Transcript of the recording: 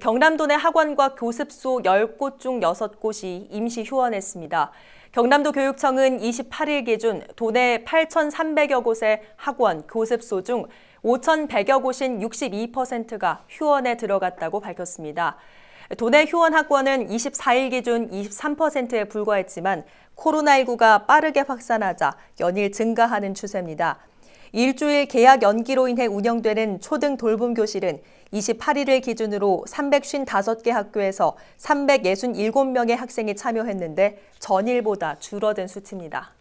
경남도 내 학원과 교습소 10곳 중 6곳이 임시 휴원했습니다. 경남도 교육청은 28일 기준 도내 8,300여 곳의 학원, 교습소 중 5,100여 곳인 62%가 휴원에 들어갔다고 밝혔습니다. 도내 휴원 학원은 24일 기준 23%에 불과했지만 코로나19가 빠르게 확산하자 연일 증가하는 추세입니다. 일주일 계약 연기로 인해 운영되는 초등 돌봄 교실은 28일을 기준으로 355개 학교에서 367명의 학생이 참여했는데 전일보다 줄어든 수치입니다.